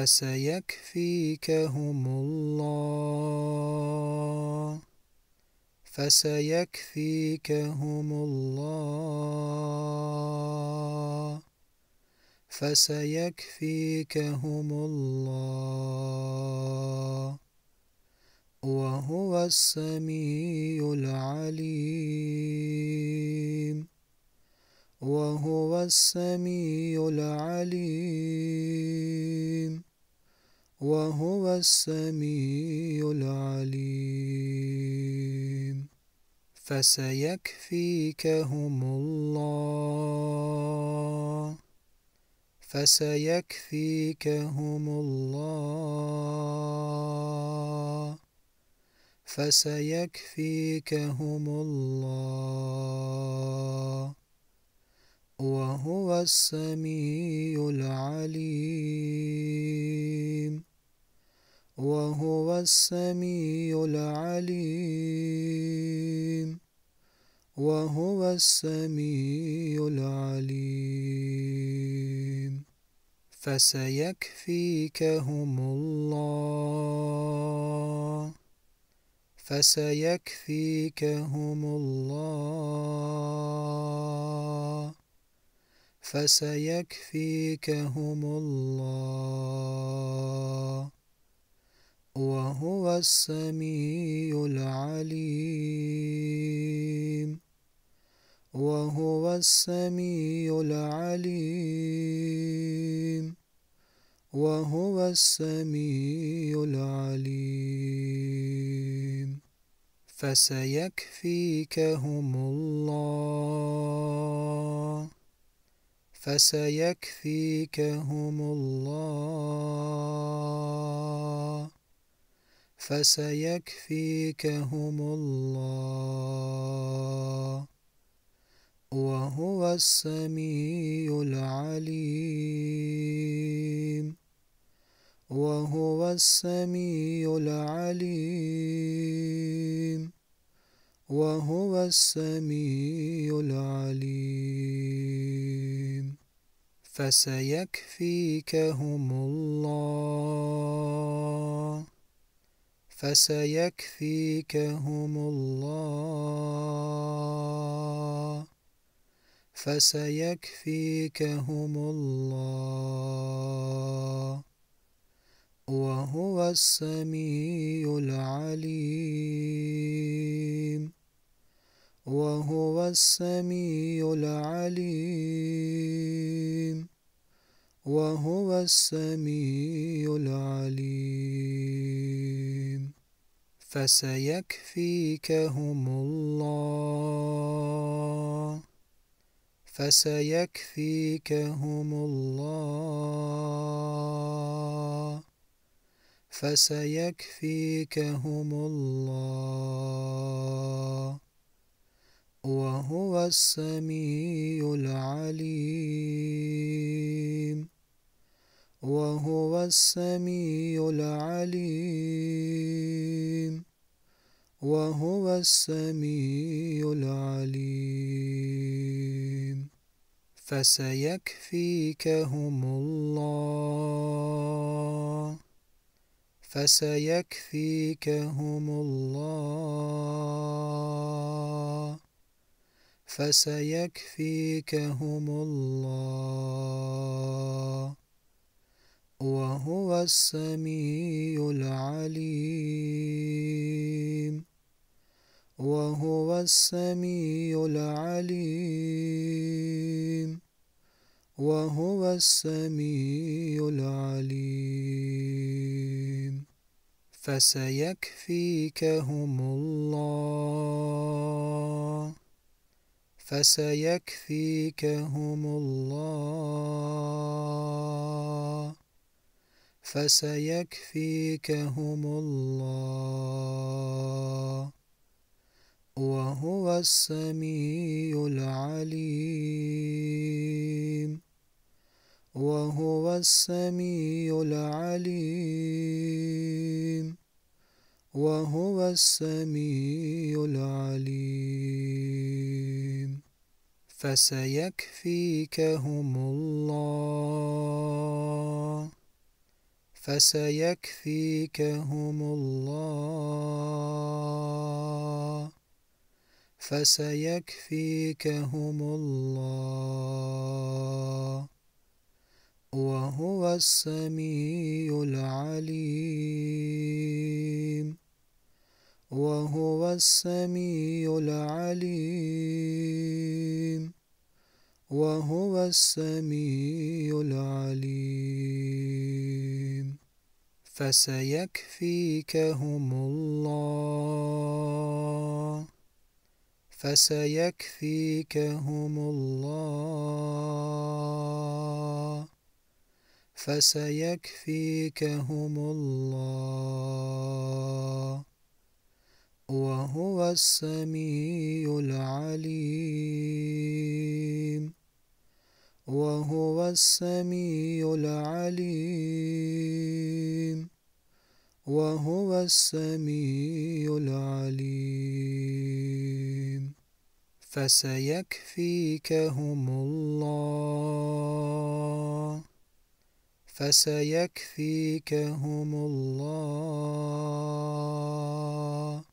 فسيكفيكهم الله فسيكفيكهم الله فسيكفيكهم الله وهو السميع العليم وهو السميع العليم وهو السميع العليم فسيكفيكهم الله فسيكفيكهم الله فسيكفيكهم الله وهو السميع السميع العليم وهو السميع العليم فسيكفيكهم الله فسيكفيكهم الله فسيكفيكهم الله وهو السميع العليم وهو السميع العليم وهو السميع العليم فسيكفيكهم الله فسيكفيكهم الله فسيكفيكهم الله وهو السميع العليم وهو السميع العليم وهو السميع العليم فسيكفيكهم الله فسيكفيكهم الله فسيكفيكهم الله وهو السميع العليم وهو السميع العليم وهو السميع العليم فسيكفيكهم الله فسيكفيكهم الله فسيكفيكهم الله وهو السميع العليم وهو السميع العليم وهو السميع العليم فسيكفيكهم الله فسيكفيكهم الله فسيكفيكهم الله وهو السميع العليم وهو السميع العليم وهو السميع العليم فسيكفيكهم الله فسيكفيكهم الله فسيكفيكهم الله وهو السميع العليم وهو السميع العليم وهو السميع العليم فسيكفيكهم الله فسيكفيكهم الله فسيكفيكهم الله وهو السميع العليم وهو السميع العليم وهو السميع العليم فسيكفيكهم الله فسيكفيكهم الله فسيكفيكهم الله وهو السميع العليم وهو السميع العليم وهو السميع العليم فسيكفيكهم الله فسيكفيكهم الله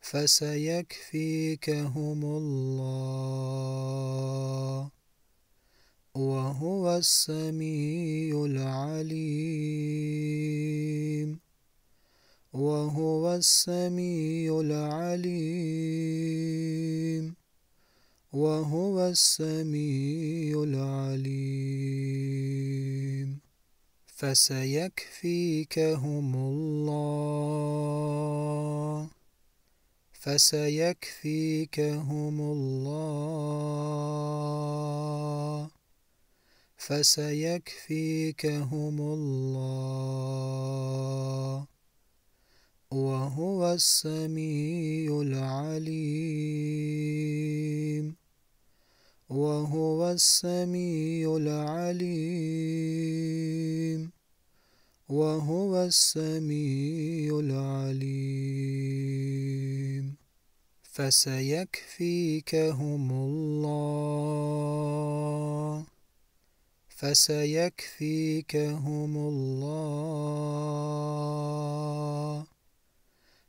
فسيكفيكهم الله وهو السميع العليم وهو السميع العليم وهو السميع العليم فسيكفيكهم الله فسيكفيكهم الله فسيكفيكهم الله وهو السميع العليم وهو السميع العليم وهو السميع العليم فسيكفيكهم الله فسيكفيكهم الله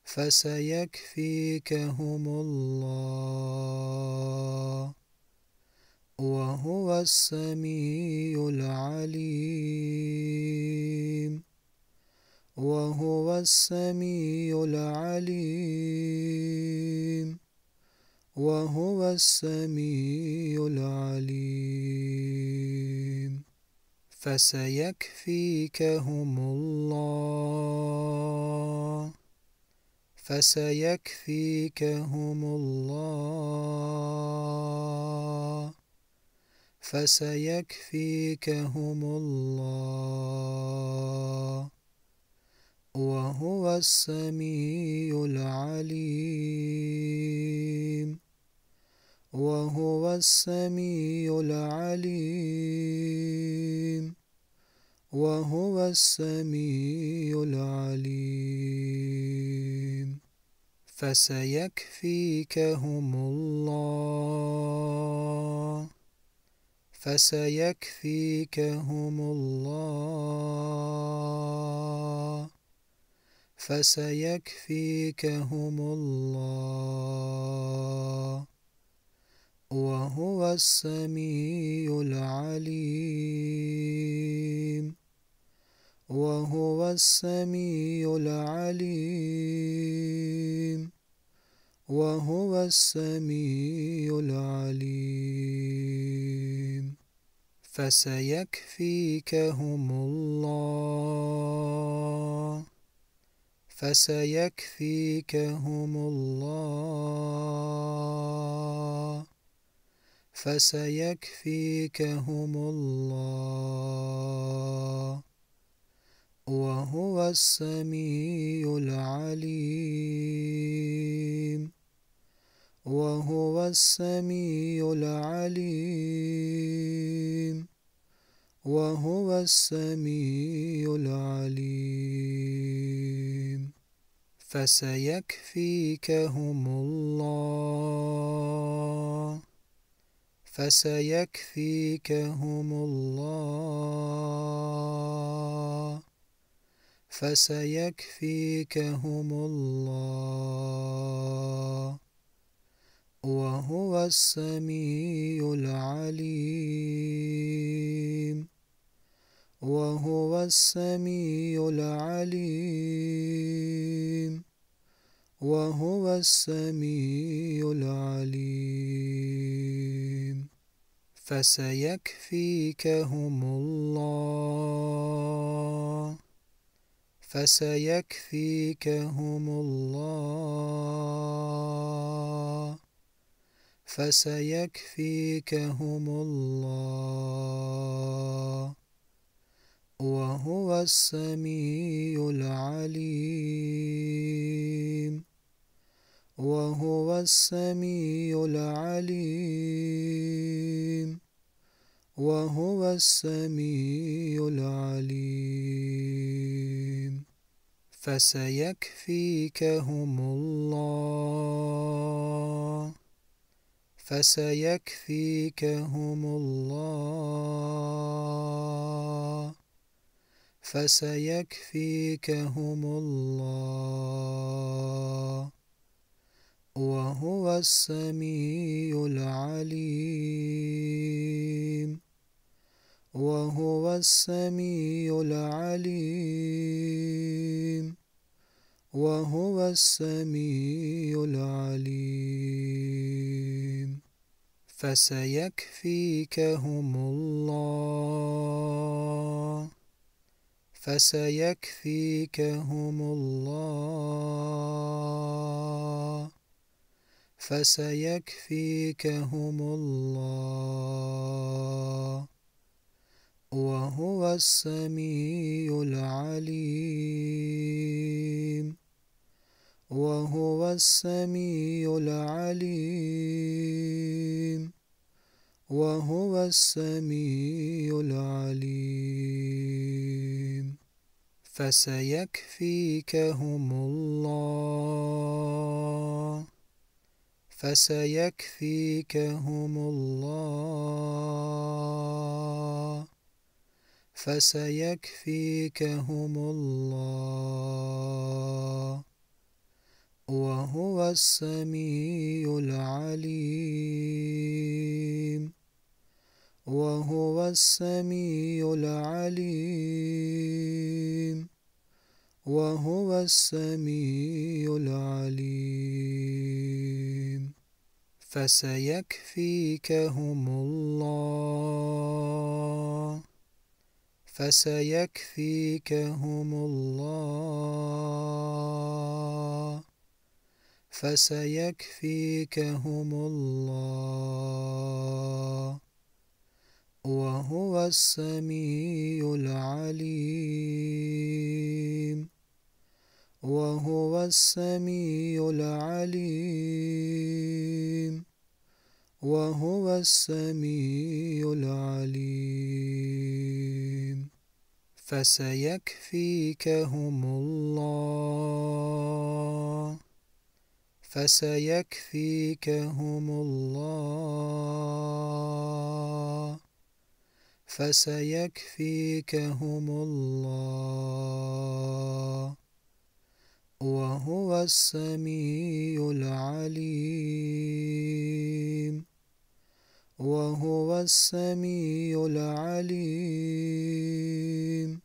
فسيكفيكهم الله وهو السميع العليم وهو السميع العليم وهو السميع العليم فسيكفيكهم الله فسيكفيكهم الله فسيكفيكهم الله وهو السميع العليم وهو السميع العليم وهو السميع العليم فسيكفيكهم الله فسيكفيكهم الله فسيكفيكهم الله وهو السميع العليم وهو السميع العليم وهو السميع العليم فسيكفيكهم الله فسيكفيكهم الله فسيكفيكهم الله وهو السميع العليم وهو السميع العليم وهو السميع العليم فسيكفيكهم الله فسيكفيكهم الله فسيكفيكهم الله وهو السميع العليم وهو السميع العليم وهو السميع العليم فسيكفيكهم الله فسيكفيكهم الله فسيكفيكهم الله وهو السميع العليم وهو السميع العليم وهو السميع العليم فسيكفيكهم الله فسيكفيكهم الله فسيكفيكهم الله وهو السميع العليم وهو السميع العليم وهو السميع العليم فسيكفيكهم الله فسيكفيكهم الله فسيكفيكهم الله وهو السميع العليم وهو السميع العليم وهو السميع العليم فسيكفيكهم الله فسيكفيكهم الله فسيكفيكهم الله وهو السميع العليم وهو السميع العليم وهو السميع العليم فسيكفيكهم الله فسيكفيكهم الله فسيكفيكهم الله وهو السميع العليم وهو السميع العليم وهو السميع العليم فسيكفيكهم الله فسيكفيكهم الله فسيكفيكهم الله وهو السميع العليم وهو السميع العليم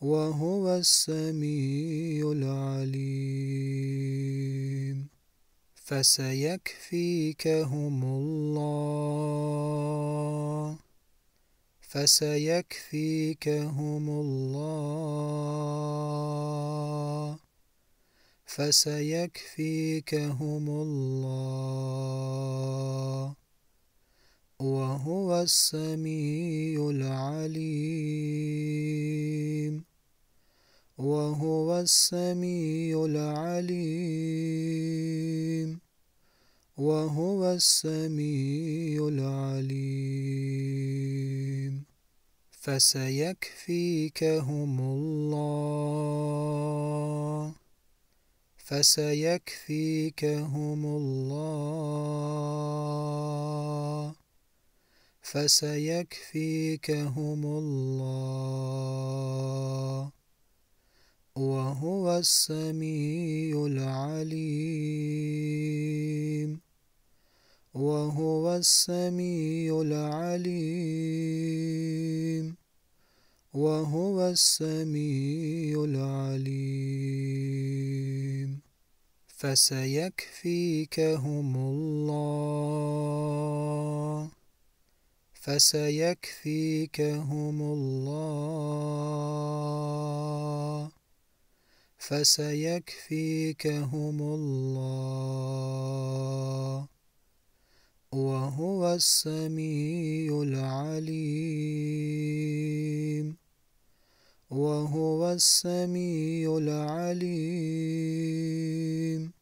وهو السميع العليم فسيكفيكهم الله فسيكفيكهم الله فسيكفيكهم الله وهو السميع العليم وهو السميع العليم وهو السميع العليم فسيكفيكهم الله فسيكفيكهم الله فسيكفيكهم الله وهو السميع العليم وهو السميع العليم وهو السميع العليم فسيكفيكهم الله فسيكفيكهم الله فسيكفيكهم الله وهو السميع العليم وهو السميع العليم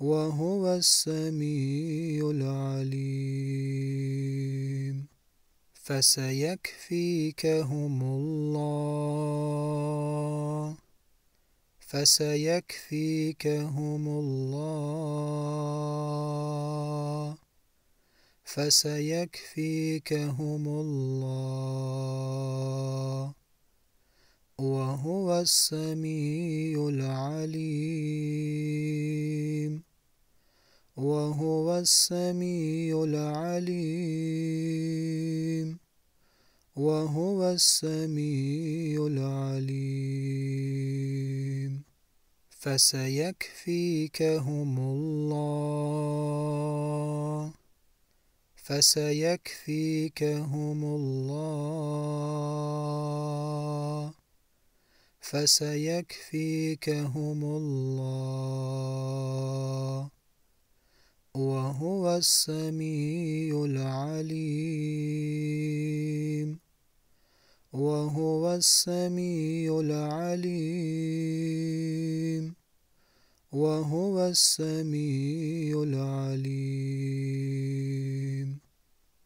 وهو السميع العليم فسيكفيكهم الله فسيكفيكهم الله فسيكفيكهم الله وهو السميع العليم وهو السميع العليم وهو السميع العليم فسيكفيكهم الله فسيكفيكهم الله فسيكفيكهم الله وهو السميع العليم وهو السميع العليم وهو السميع العليم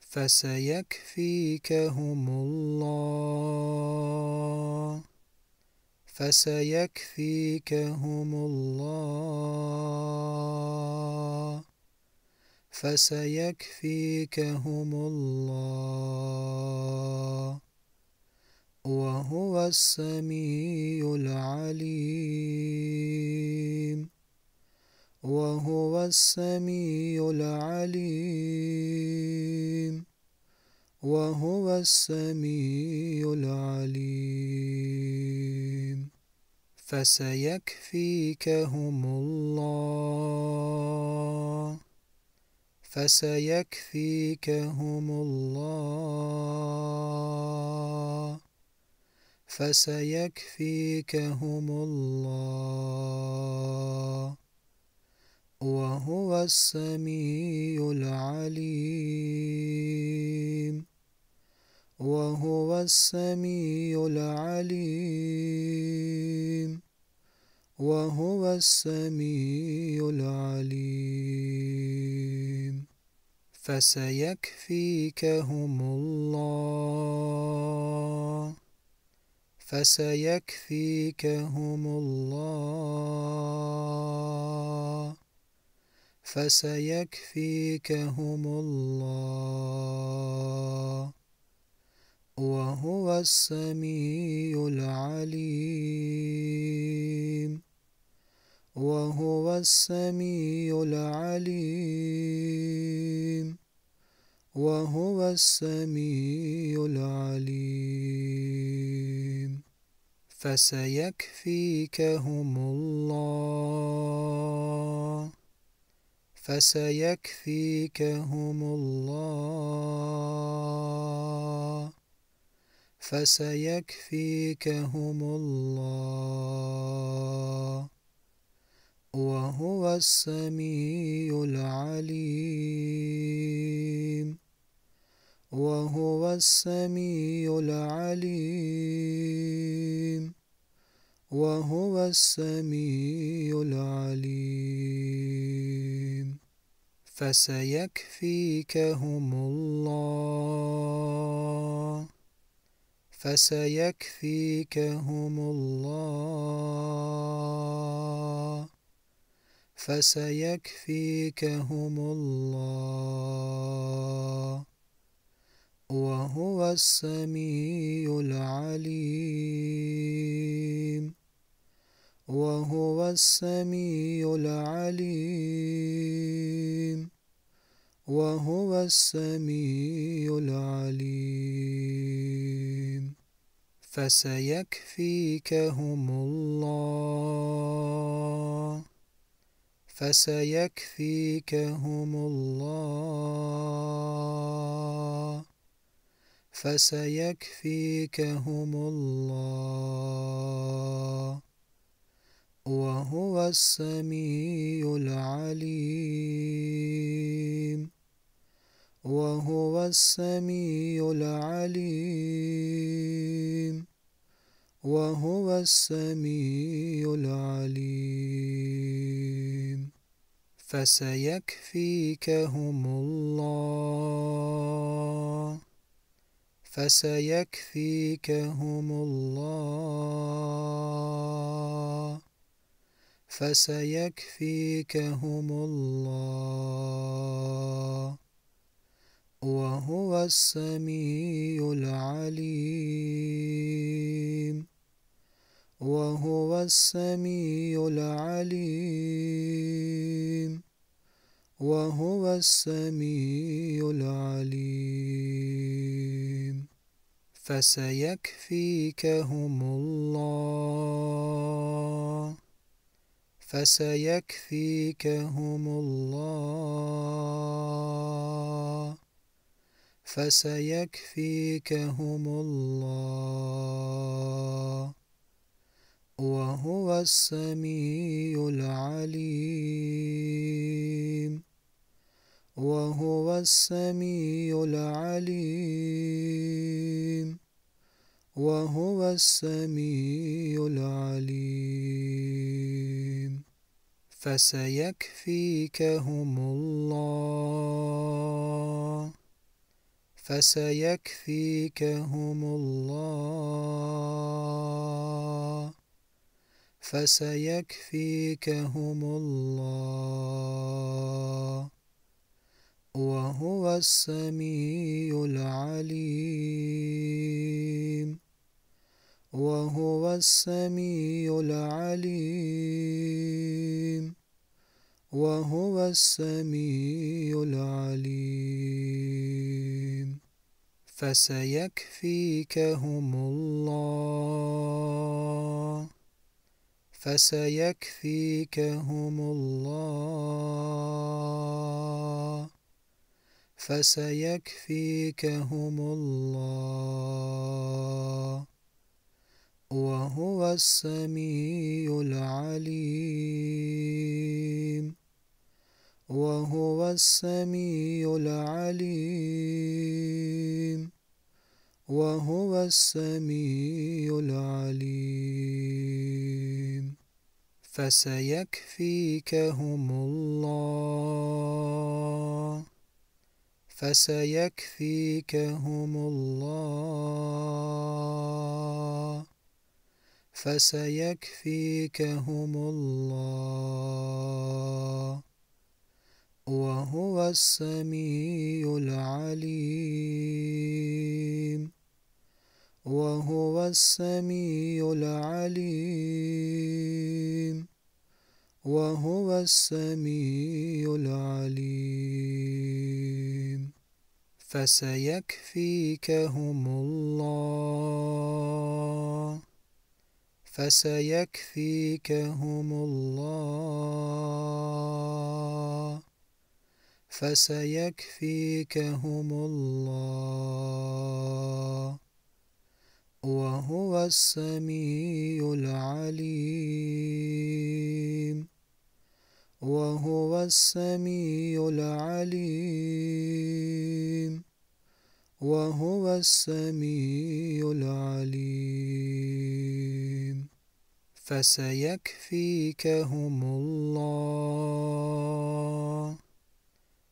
فسيكفيكهم الله فسيكفيكهم الله فسيكفيكهم الله وهو السميع العليم وهو السميع العليم وهو السميع العليم فسيكفيكهم الله فسيكفيكهم الله فسيكفيكهم الله وهو السميع العليم وهو السميع العليم وهو السميع العليم فسيكفيكهم الله فسيكفيكهم الله فسيكفيكهم الله وهو السميع العليم وهو السميع العليم وهو السميع العليم فسيكفيكهم الله فسيكفيكهم الله فسيكفيكهم الله وهو السميع العليم وهو السميع العليم وهو السميع العليم فسيكفيكهم الله فسيكفيكهم الله فسيكفيكهم الله وهو السميع العليم وهو السميع العليم وهو السميع العليم فسيكفيكهم الله فسيكفيكهم الله فسيكفيكهم الله وهو السميع العليم وهو السميع العليم وهو السميع العليم فسيكفيكهم الله فسيكفيكهم الله فسيكفيكهم الله وهو السميع العليم وهو السميع العليم وهو السميع العليم فسيكفيكهم الله فسيكفيكهم الله فسيكفيكهم الله وهو السميع العليم وهو السميع العليم وهو السميع العليم فسيكفيكهم الله فسيكفيكهم الله فسيكفيكهم الله وهو السميع العليم وهو السميع العليم وهو السميع العليم فسيكفيكهم الله فسيكفيكهم الله فسيكفيكهم الله وهو السميع العليم وهو السميع العليم وهو السميع العليم فسيكفيكهم الله فسيكفيكهم الله فسيكفيكهم الله وهو السميع العليم وهو السميع العليم وهو السميع العليم فسيكفيكهم الله فسيكفيكهم الله فسيكفيكهم الله وهو السميع العليم وهو السميع العليم وهو السميع العليم فسيكفيكهم الله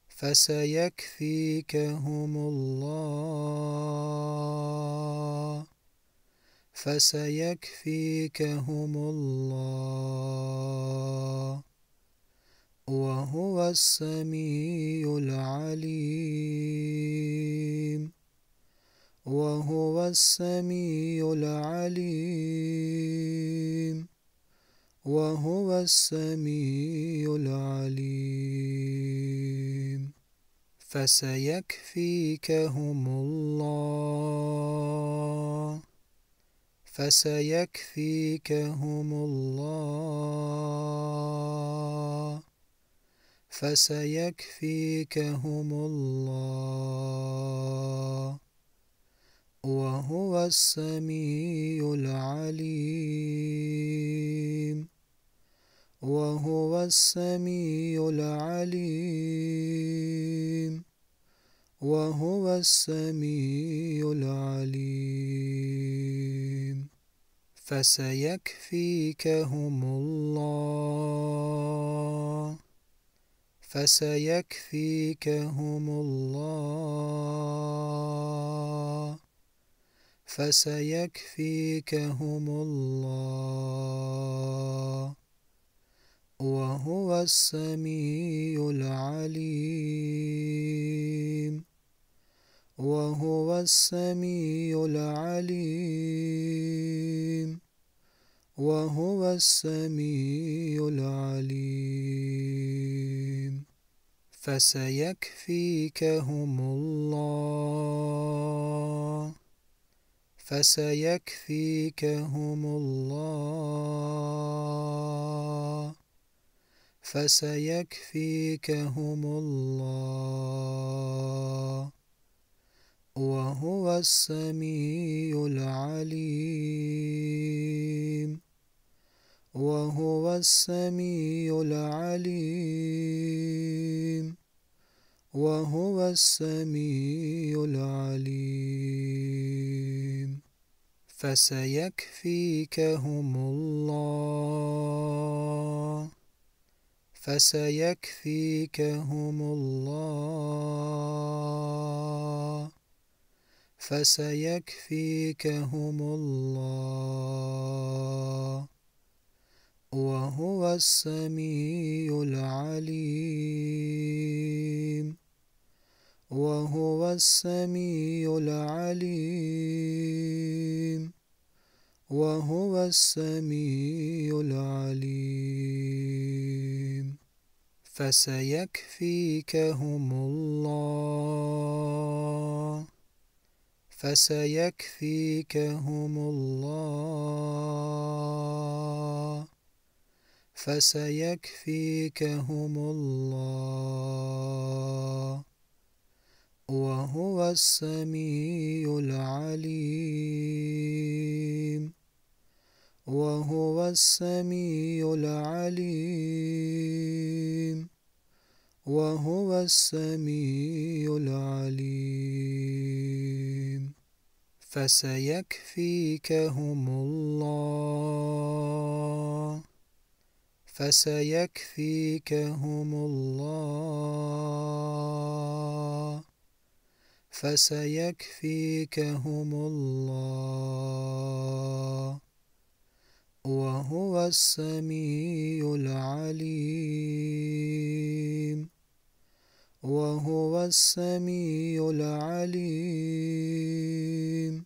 فسيكفيكهم الله فسيكفيكهم الله وهو السميع العليم وهو السميع العليم وهو السميع العليم فسيكفيكهم الله فسيكفيكهم الله فسيكفيكهم الله وهو السميع العليم وهو السميع العليم وهو السميع العليم فسيكفيكهم الله فسيكفيكهم الله فسيكفيكهم الله وهو السميع العليم وهو السميع العليم وهو السميع العليم فسيكفيكهم الله فسيكفيكهم الله فسيكفيكهم الله وهو السميع العليم وهو السميع العليم وهو السميع العليم فسيكفيكهم الله فسيكفيكهم الله فسيكفيكهم الله وهو السميع العليم وهو السميع العليم وهو السميع العليم فسيكفيكهم الله فسيكفيكهم الله فسيكفيكهم الله وهو السميع العليم وهو السميع العليم وهو السميع العليم فسيكفيكهم الله فسيكفيكهم الله فسيكفيكهم الله وهو السميع العليم وهو السميع العليم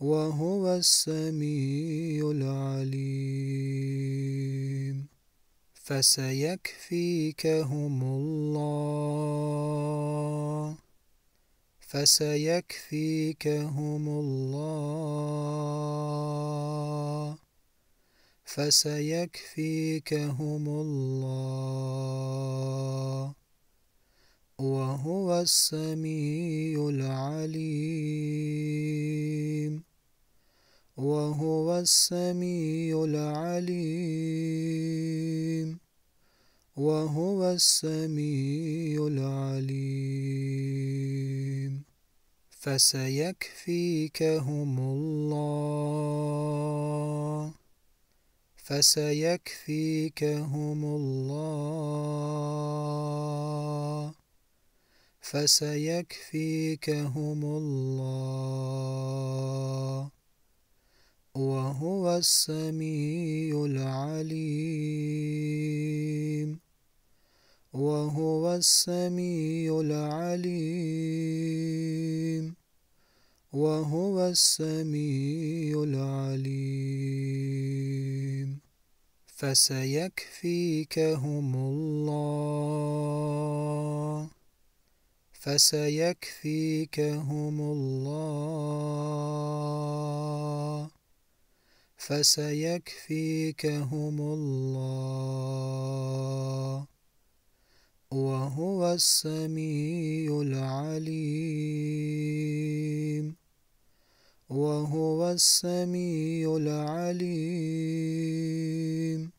وهو السميع العليم فسيكفيكهم الله فسيكفيكهم الله فسيكفيكهم الله وهو السميع العليم وهو السميع العليم وهو السميع العليم فسيكفيكهم الله فسيكفيكهم الله فسيكفيكهم الله وهو السميع العليم وهو السميع العليم وهو السميع العليم فسيكفيكهم الله فسيكفيكهم الله فسيكفيكهم الله وهو السميع العليم وهو السميع العليم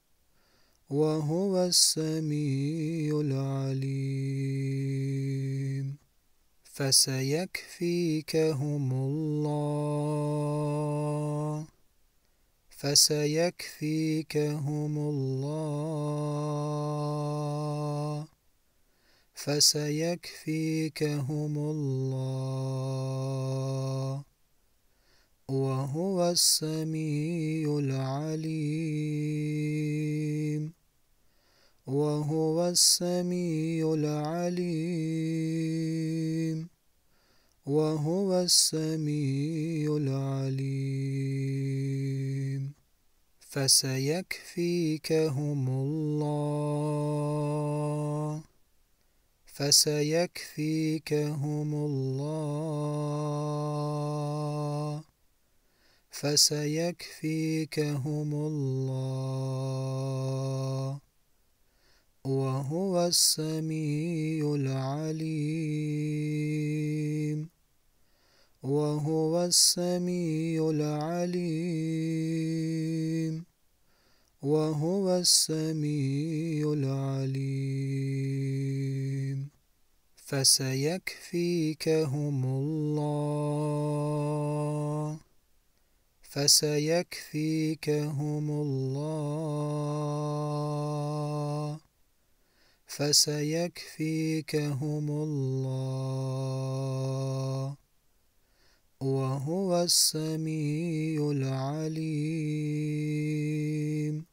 وهو السميع العليم فسيكفيكهم الله فسيكفيكهم الله فسيكفيكهم الله وهو السميع العليم وهو السميع العليم وهو السميع العليم فسيكفيكهم الله فسيكفيكهم الله فسيكفيكهم الله السميع العليم وهو السميع العليم وهو السميع العليم فسيكفيكهم الله فسيكفيكهم الله فسيكفيكهم الله وهو السميع العليم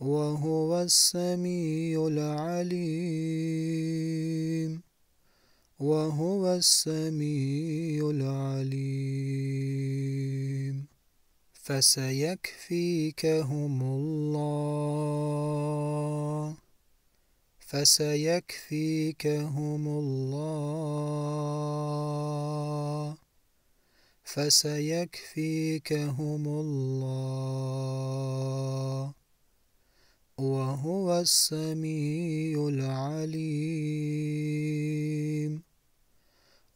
وهو السميع العليم وهو السميع العليم فسيكفيكهم الله فسيكفيكهم الله فسيكفيكهم الله وهو السميع العليم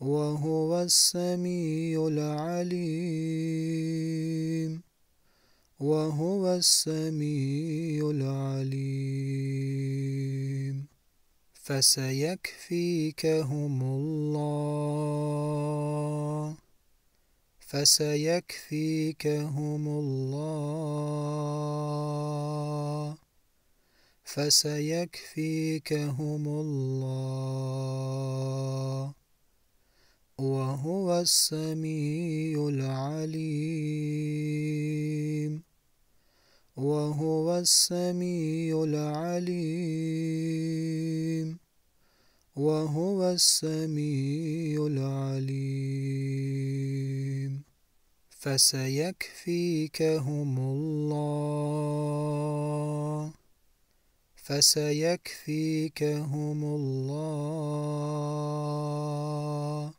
وهو السميع العليم وهو السميع العليم فسيكفيكهم الله فسيكفيكهم الله فسيكفيكهم الله وهو السميع العليم وهو السميع العليم وهو السميع العليم فسيكفيكهم الله فسيكفيكهم الله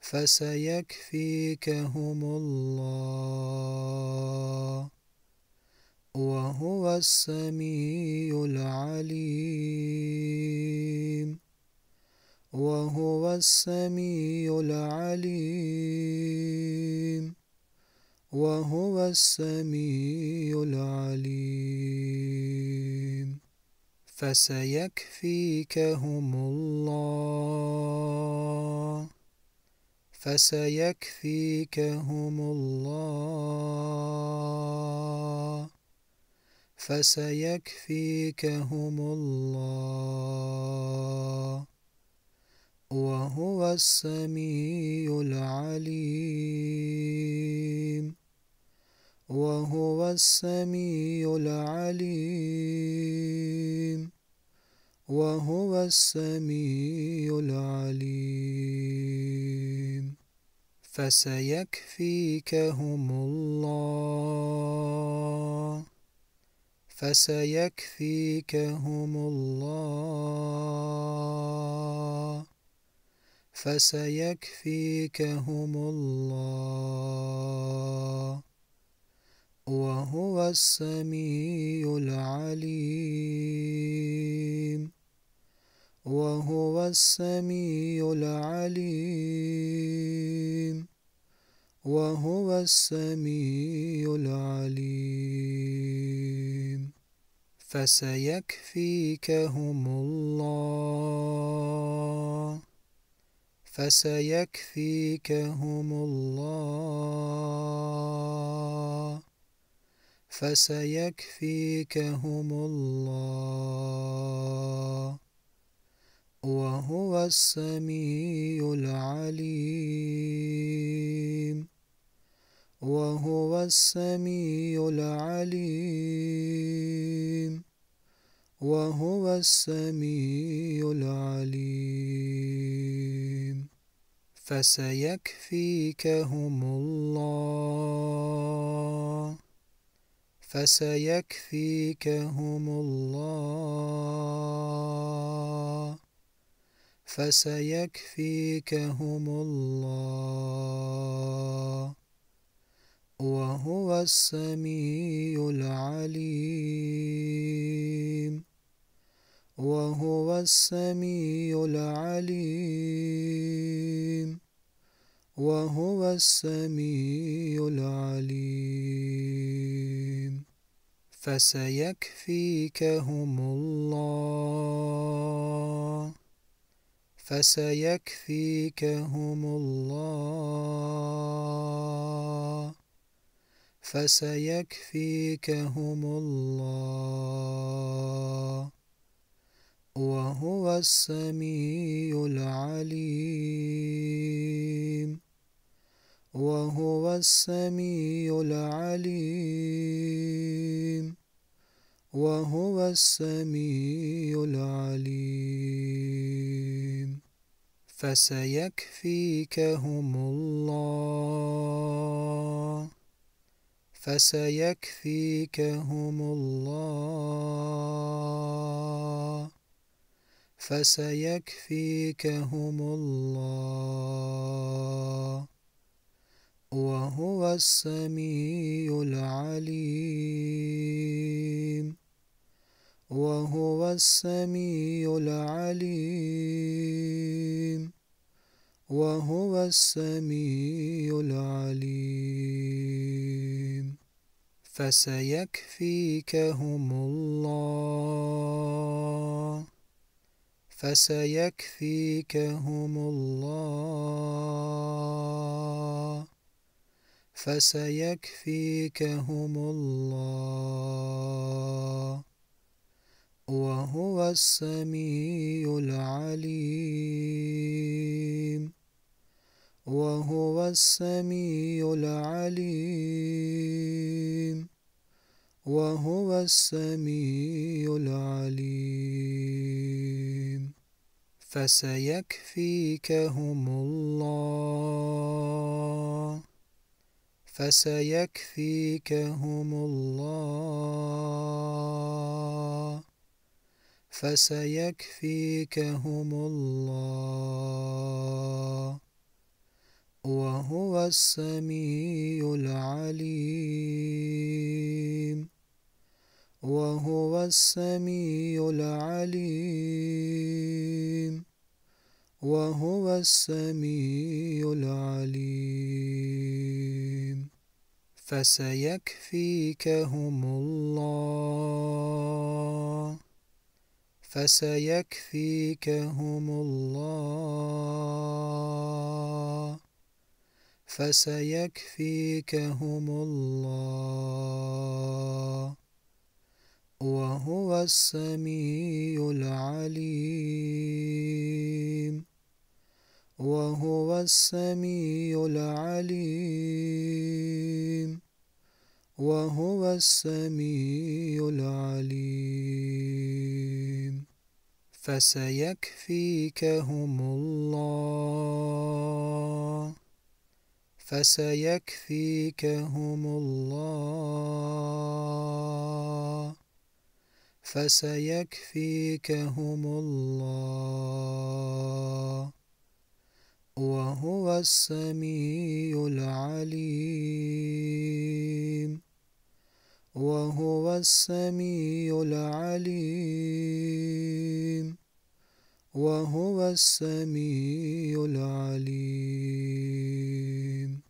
فسيكفيكهم الله وهو السميع العليم وهو السميع العليم وهو السميع العليم فسيكفيكهم الله فسيكفيكهم الله فسيكفيكهم الله وهو السميع العليم وهو السميع العليم وهو السميع العليم فسيكفيكهم الله فسيكفيكهم الله فسيكفيكهم الله وهو السميع العليم وهو السميع العليم وهو السميع العليم فسيكفيكهم الله فسيكفيكهم الله فسيكفيكهم الله وهو السميع العليم وهو السميع العليم وهو السميع العليم فسيكفيكهم الله فسيكفيكهم الله فسيكفيكهم الله وهو السميع العليم وهو السميع العليم وهو السميع العليم فسيكفيكهم الله فسيكفيكهم الله فسيكفيكهم الله وهو السميع العليم وهو السميع العليم وهو السميع العليم فسيكفيكهم الله فسيكفيكهم الله فسيكفيكهم الله وهو السميع العليم وهو السميع العليم وهو السميع العليم فسيكفيكهم الله فسيكفيكهم الله فسيكفيكهم الله وهو السميع العليم وهو السميع العليم وهو السميع العليم فسيكفيكهم الله فسيكفيكهم الله فسيكفيكهم الله وهو السميع العليم وهو السميع العليم وهو السميع العليم فسيكفيكهم الله فسيكفيكهم الله فسيكفيكهم الله وهو السميع العليم وهو السميع العليم وهو السميع العليم فسيكفيكهم الله فسيكفيكهم الله فسيكفيكهم الله وهو السميع العليم وهو السميع العليم وهو السميع العليم